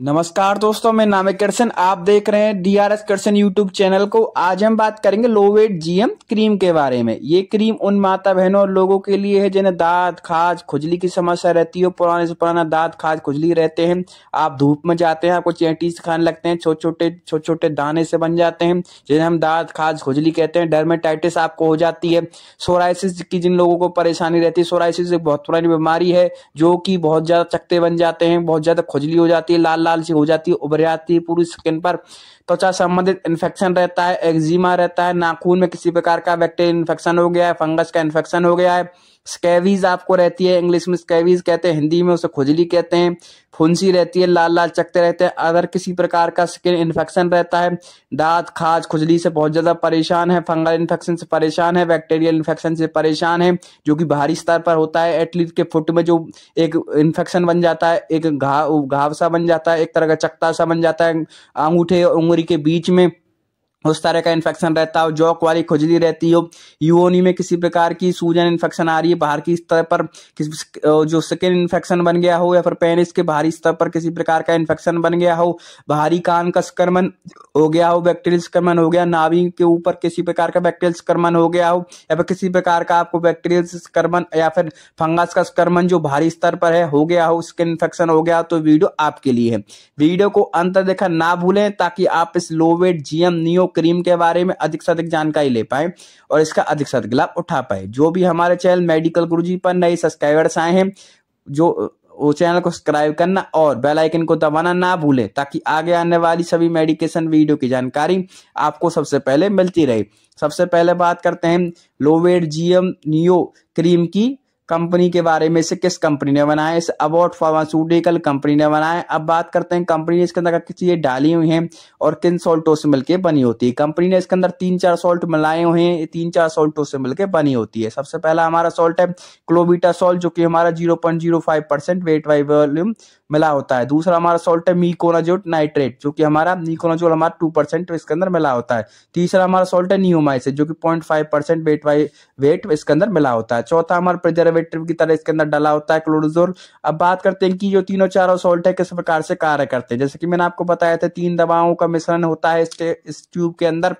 नमस्कार दोस्तों मैं नामे कृष्ण आप देख रहे हैं D R S Krishna YouTube channel को आज हम बात करेंगे लोवेट जीएम क्रीम के बारे में ये क्रीम उन माता बहनों और लोगों के लिए है जिन्हें दांत खाज खुजली की समस्या रहती हो पुराने से पुराना दांत खाज खुजली रहते हैं आप धूप में जाते हैं आपको चैटीज खाने लगते हैं छोटे छोटे छोटे छोटे दाने से बन जाते हैं जिन्हें हम दांत खाज खुजली कहते हैं डर्मेटाइटिस आपको हो जाती है सोराइसिस की जिन लोगों को परेशानी रहती है सोराइसिस एक बहुत पुरानी बीमारी है जो कि बहुत ज़्यादा चकते बन जाते हैं बहुत ज़्यादा खुजली हो जाती है लाल लाल सी हो जाती है उभर जाती है पूरी स्किन पर त्वचा संबंधित इन्फेक्शन रहता है एक्जिमा रहता है नाखून में किसी प्रकार का बैक्टीरिया इन्फेक्शन हो गया है फंगस का इन्फेक्शन हो गया है स्कैवीज आपको रहती है इंग्लिश में स्कैवीज कहते हैं हिंदी में उसे खुजली कहते हैं फुंसी रहती है लाल लाल चकते रहते हैं अगर किसी प्रकार का स्किन इन्फेक्शन रहता है दांत खाज खुजली से बहुत ज़्यादा परेशान है फंगल इन्फेक्शन से परेशान है बैक्टीरियल इन्फेक्शन से परेशान है जो कि बाहरी स्तर पर होता है एटलीस्ट के फुट में जो एक इन्फेक्शन बन जाता है एक घाव घाव सा बन जाता है एक तरह का चकता सा बन जाता है अंगूठे उंगरी के बीच में उस तरह का इन्फेक्शन रहता हो जौक वाली खुजली रहती हो यूओनी में किसी प्रकार की सूजन इन्फेक्शन आ रही है बाहर की स्तर पर जो स्किन इन्फेक्शन बन गया हो या फिर पेनिस के बाहरी स्तर पर किसी प्रकार का इन्फेक्शन बन गया हो बाहरी कान का संक्रमण हो गया हो बैक्टीरियल संक्रमण हो गया नाभि के ऊपर किसी प्रकार का बैक्टीरियल संक्रमण हो गया हो या फिर किसी प्रकार का आपको बैक्टीरियल संक्रमण या फिर फंगस का संक्रमण जो भारी स्तर पर है हो गया हो स्किन इन्फेक्शन हो गया तो वीडियो आपके लिए है वीडियो को अंत देखा ना भूलें ताकि आप इस लोवेट जीएम नियो क्रीम के बारे में अधिक से अधिक जानकारी ले पाए और इसका अधिक से अधिक लाभ उठा पाए जो भी हमारे चैनल मेडिकल गुरुजी पर नए सब्सक्राइबर्स आए हैं जो वो चैनल को सब्सक्राइब करना और बेल आइकन को दबाना ना भूलें ताकि आगे आने वाली सभी मेडिकेशन वीडियो की जानकारी आपको सबसे पहले मिलती रहे सबसे पहले बात करते हैं लोवेड जीएम नियो क्रीम की कंपनी के बारे में इसे किस कंपनी ने बनाया इसे अबाउट फार्मास्यूटिकल कंपनी ने बनाया अब बात करते हैं कंपनी ने इसके अंदर किस चीज़ें डाली हुई हैं और किन सॉल्टों से मिलकर बनी होती है कंपनी ने इसके अंदर तीन चार सॉल्ट मिलाए हुए हैं तीन चार सॉल्टों से मिलकर बनी होती है सबसे पहला हमारा सॉल्ट है क्लोबीटा सॉल्ट जो कि हमारा zero point zero five percent weight by volume मिला होता है दूसरा हमारा सॉल्ट है मीकोनाजोट नाइट्रेट जो कि हमारा मीकोनाजोल हमारा टू परसेंट तो इसके अंदर मिला होता है तीसरा हमारा सॉल्ट है नियोमाइस जो कि point five percent weight by weight इसके अंदर मिला होता है चौथा हमारा प्रिजर्वेटिव की तरह इसके अंदर डला होता है क्लोरोजोल अब बात करते हैं कि जो तीनों चारों सॉल्ट है किस प्रकार से कार्य करते हैं जैसे कि मैंने आपको बताया था तीन दवाओं का मिश्रण होता है इसके इस ट्यूब के अंदर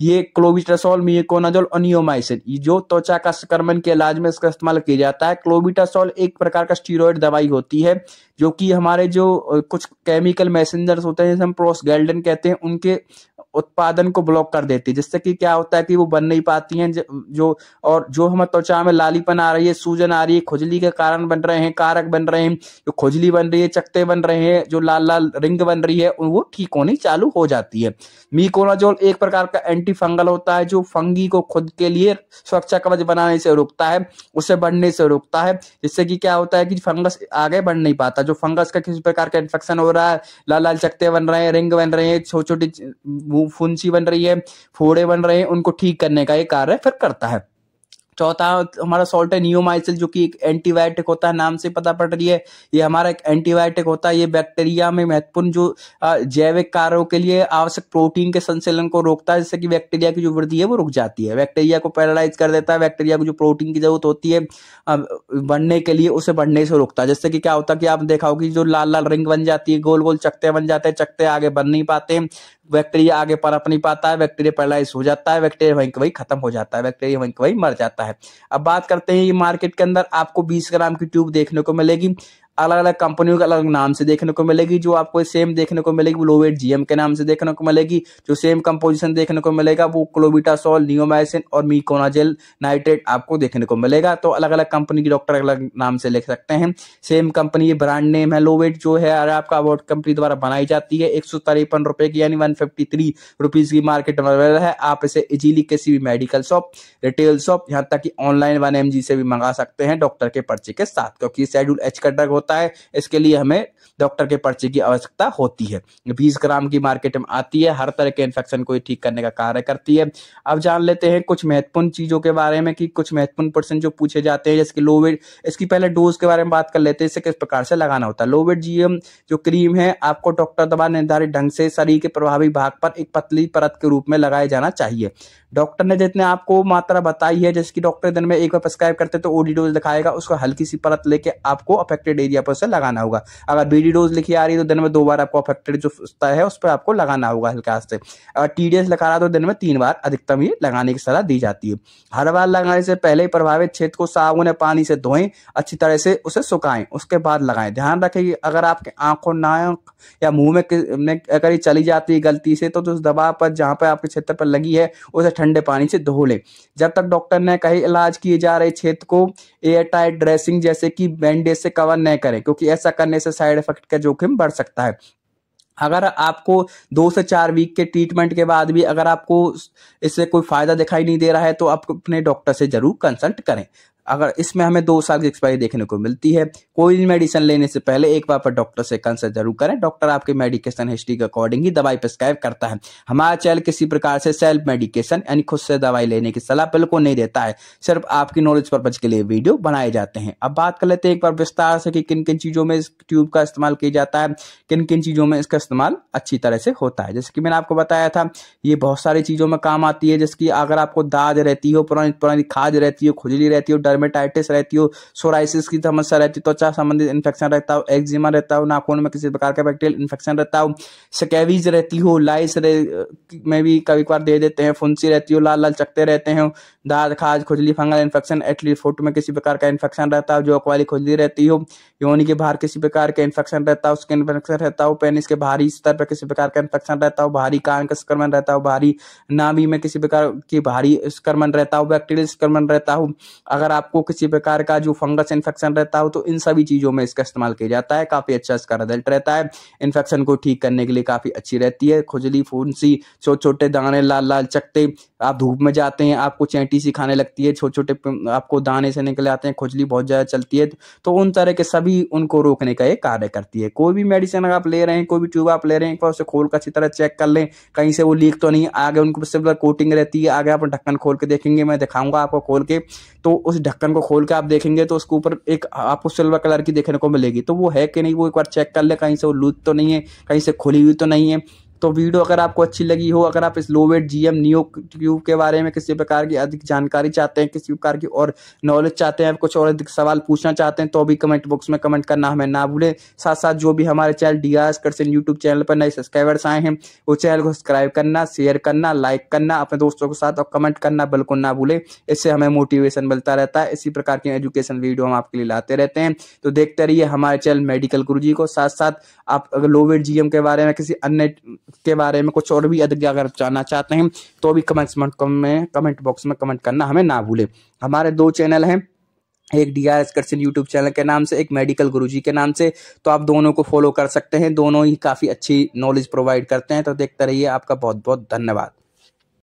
ये क्लोबिटासोल मीकोनाजोल और नियोमाइसिन जो त्वचा का संक्रमण के इलाज में इसका इस्तेमाल किया जाता है क्लोबिटासोल एक प्रकार का स्टीरोइड दवाई होती है जो कि हमारे जो कुछ केमिकल मैसेंजर्स होते हैं जैसे हम प्रोस गैल्डन कहते हैं उनके उत्पादन को ब्लॉक कर देती है जिससे कि क्या होता है कि वो बन नहीं पाती हैं जो और जो हमारे त्वचा में लालीपन आ रही है सूजन आ रही है खुजली के कारण बन रहे हैं कारक बन रहे हैं जो खुजली बन रही है चकते बन रहे हैं जो लाल लाल रिंग बन रही है वो ठीक होनी चालू हो जाती है मीकोनाजोल एक प्रकार का एंटी फंगल होता है जो फंगी को खुद के लिए सुरक्षा कवच बनाने से रोकता है उसे बढ़ने से रोकता है जिससे कि क्या होता है कि फंगस आगे बढ़ नहीं पाता जो फंगस का किसी प्रकार का इन्फेक्शन हो रहा है लाल लाल चकते बन रहे हैं रिंग बन रहे हैं छोटी छोटी फुंसी बन रही है फोड़े बन रहे हैं उनको ठीक करने का ये कार्य फिर करता है चौथा हमारा सॉल्ट है नियोमाइसिल जो कि एक एंटीबायोटिक होता है नाम से पता पड़ रही है ये हमारा एक एंटीबायोटिक होता है ये बैक्टीरिया में महत्वपूर्ण जो जैविक कार्यों के लिए आवश्यक प्रोटीन के संचलन को रोकता है जिससे कि बैक्टीरिया की जो वृद्धि है वो रुक जाती है बैक्टीरिया को पैरालाइज कर देता है बैक्टीरिया को जो प्रोटीन की जरूरत होती है बढ़ने के लिए उसे बढ़ने से रोकता है जिससे कि क्या होता है कि आप देखा होगी जो लाल लाल रिंग बन जाती है गोल गोल चकते बन जाते हैं चकते आगे बन नहीं पाते बैक्टीरिया आगे परप नहीं पाता है बैक्टीरिया पैरालाइज हो जाता है बैक्टीरिया वहीं वही खत्म हो जाता है बैक्टीरिया वहीं वही मर जाता है अब बात करते हैं ये मार्केट के अंदर आपको बीस ग्राम की ट्यूब देखने को मिलेगी अलग अलग कंपनियों के अलग नाम से देखने को मिलेगी जो आपको सेम देखने को मिलेगी वो लोवेट जीएम के नाम से देखने को मिलेगी जो सेम कंपोजिशन देखने को मिलेगा वो क्लोबिटासोल नियोमाइसिन और मीकोनाजेल नाइट्रेट आपको देखने को मिलेगा तो अलग अलग कंपनी के डॉक्टर अलग नाम से लिख सकते हैं सेम कंपनी ये ब्रांड नेम है लोवेट जो है आपका अवॉर्ड कंपनी द्वारा बनाई जाती है एक सौ रुपए की यानी वन फिफ्टी थ्री रुपीज की मार्केट में अवेलेबल है आप इसे इजिली किसी भी मेडिकल शॉप रिटेल शॉप यहाँ तक कि ऑनलाइन वन एम से भी मंगा सकते हैं डॉक्टर के पर्चे के साथ क्योंकि शेड्यूल एच का ड्रग होता है इसके लिए हमें डॉक्टर के पर्चे की आवश्यकता होती है बीस ग्राम की मार्केट में आती है हर तरह के इन्फेक्शन को ठीक करने का कार्य करती है अब जान लेते हैं कुछ महत्वपूर्ण चीज़ों के बारे में कि कुछ महत्वपूर्ण क्वेश्चन जो पूछे जाते हैं जैसे लो वेट इसकी पहले डोज के बारे में बात कर लेते हैं इसे किस प्रकार से लगाना होता है लो वेट जीएम जो क्रीम है आपको डॉक्टर द्वारा निर्धारित ढंग से शरीर के प्रभावी भाग पर एक पतली परत के रूप में लगाया जाना चाहिए डॉक्टर ने जितने आपको मात्रा बताई है जैसे कि डॉक्टर दिन में एक बार प्रिस्क्राइब करते तो ओडी डोज दिखाएगा उसको हल्की सी परत लेके आपको अफेक्टेड एरिया पर उसे लगाना होगा अगर बीडी डोज लिखी आ रही है तो दिन में दो बार आपको अफेक्टेड जो है उस पर आपको लगाना होगा हल्के हाथ से अगर टी डी लगा रहा तो दिन में तीन बार अधिकतम ही लगाने की सलाह दी जाती है हर बार लगाने से पहले प्रभावित क्षेत्र को साबुन या पानी से धोएं अच्छी तरह से उसे सुखाएं उसके बाद लगाएं ध्यान रखें कि अगर आपके आंखों नाक या मुंह में अगर ये चली जाती है गलती से तो उस दबाव पर जहाँ पर आपके क्षेत्र पर लगी है उसे ठंडे पानी से धो लें जब तक डॉक्टर ने कहे इलाज किए जा रहे क्षेत्र को एयर टाइट ड्रेसिंग जैसे कि बैंडेज से कवर न करें क्योंकि ऐसा करने से साइड इफेक्ट का जोखिम बढ़ सकता है अगर आपको दो से चार वीक के ट्रीटमेंट के बाद भी अगर आपको इससे कोई फायदा दिखाई नहीं दे रहा है तो आप अपने डॉक्टर से जरूर कंसल्ट करें अगर इसमें हमें दो साल की एक्सपायरी देखने को मिलती है कोई भी मेडिसिन लेने से पहले एक बार पर डॉक्टर से कंसल्ट जरूर करें डॉक्टर आपके मेडिकेशन हिस्ट्री के अकॉर्डिंग ही दवाई प्रिस्क्राइब करता है हमारा चैनल किसी प्रकार से सेल्फ मेडिकेशन यानी खुद से दवाई लेने की सलाह बिल्कुल नहीं देता है सिर्फ आपकी नॉलेज पर्पज के लिए वीडियो बनाए जाते हैं अब बात कर लेते हैं एक बार विस्तार से कि किन किन चीज़ों में इस ट्यूब का इस्तेमाल किया जाता है किन किन चीज़ों में इसका इस्तेमाल अच्छी तरह से होता है जैसे कि मैंने आपको बताया था ये बहुत सारी चीज़ों में काम आती है जैसे कि अगर आपको दाद रहती हो पुरानी पुरानी खाद रहती हो खुजली रहती हो डर्मेटाइटिस रहती हो सोराइसिस की समस्या रहती हो त्वचा संबंधित इन्फेक्शन रहता हो एक्जिमा रहता हो नाखून में किसी प्रकार का बैक्टीरियल इन्फेक्शन रहता हो स्कैवीज रहती हो लाइस में भी कभी कभार दे देते हैं फुंसी रहती हो लाल लाल चकते रहते हैं दाद खाज खुजली फंगल इन्फेक्शन एटली फुट में किसी प्रकार का इन्फेक्शन रहता है जो अकवाली खुजली रहती हो योनी के बाहर किसी प्रकार का इन्फेक्शन रहता है स्किन इन्फेक्शन रहता हो पेनिस के बाहरी स्तर पर किसी प्रकार का इन्फेक्शन रहता हो भारी कान का संक्रमण रहता हो भारी नाभि में किसी प्रकार की भारी संक्रमण रहता हो बैक्टीरियल संक्रमण रहता हो अगर आपको किसी प्रकार का जो फंगस इन्फेक्शन रहता हो तो इन सभी चीज़ों में इसका इस्तेमाल किया जाता है काफ़ी अच्छा इसका रिजल्ट रहता है इन्फेक्शन को ठीक करने के लिए काफ़ी अच्छी रहती है खुजली फूंसी छोटे छोटे दाने लाल लाल चकते आप धूप में जाते हैं आपको चैंटी बेटी सिखाने लगती है छोटे छोटे आपको दाने से निकले आते हैं खुजली बहुत ज़्यादा चलती है तो उन तरह के सभी उनको रोकने का ये कार्य करती है कोई भी मेडिसिन अगर आप ले रहे हैं कोई भी ट्यूब आप ले रहे हैं एक बार उसे खोल कर अच्छी तरह चेक कर लें कहीं से वो लीक तो नहीं आगे उनको सिर्फ कोटिंग रहती है आगे आप ढक्कन खोल के देखेंगे मैं दिखाऊंगा आपको खोल के तो उस ढक्कन को खोल के आप देखेंगे तो उसके ऊपर एक आपको सिल्वर कलर की देखने को मिलेगी तो वो है कि नहीं वो एक बार चेक कर ले कहीं से वो लूज तो नहीं है कहीं से खुली हुई तो नहीं है तो वीडियो अगर आपको अच्छी लगी हो अगर आप इस Lobate G M neo tube के बारे में किसी प्रकार की अधिक जानकारी चाहते हैं किसी प्रकार की और नॉलेज चाहते हैं कुछ और अधिक सवाल पूछना चाहते हैं तो भी कमेंट बॉक्स में कमेंट करना हमें ना भूलें साथ साथ जो भी हमारे channel D R Karsan YouTube channel पर नए सब्सक्राइबर्स आए हैं वो चैनल को सब्सक्राइब करना शेयर करना लाइक करना अपने दोस्तों के साथ और कमेंट करना बिल्कुल ना भूलें इससे हमें मोटिवेशन मिलता रहता है इसी प्रकार की एजुकेशन वीडियो हम आपके लिए लाते रहते हैं तो देखते रहिए हमारे चैनल मेडिकल गुरु जी को साथ साथ आप अगर लोवेट जी के बारे में किसी अन्य के बारे में कुछ और भी अधिक अगर जानना चाहते हैं तो भी कमेंट्स में कमेंट बॉक्स में कमेंट करना हमें ना भूलें हमारे दो चैनल हैं एक D R S Krishna YouTube channel के नाम से एक मेडिकल गुरुजी के नाम से तो आप दोनों को फॉलो कर सकते हैं दोनों ही काफ़ी अच्छी नॉलेज प्रोवाइड करते हैं तो देखते रहिए आपका बहुत बहुत धन्यवाद